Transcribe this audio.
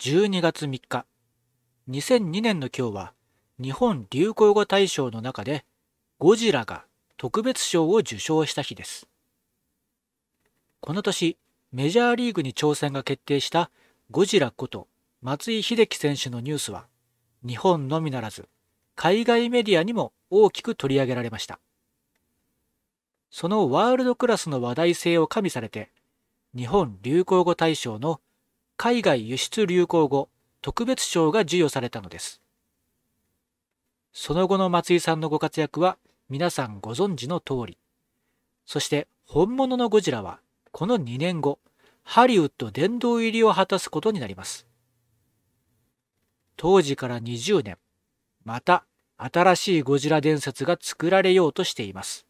12月3日2002年の今日は日本流行語大賞の中でゴジラが特別賞を受賞した日ですこの年メジャーリーグに挑戦が決定したゴジラこと松井秀喜選手のニュースは日本のみならず海外メディアにも大きく取り上げられましたそのワールドクラスの話題性を加味されて日本流行語大賞の海外輸出流行語特別賞が授与されたのです。その後の松井さんのご活躍は皆さんご存知の通り。そして本物のゴジラはこの2年後、ハリウッド殿堂入りを果たすことになります。当時から20年、また新しいゴジラ伝説が作られようとしています。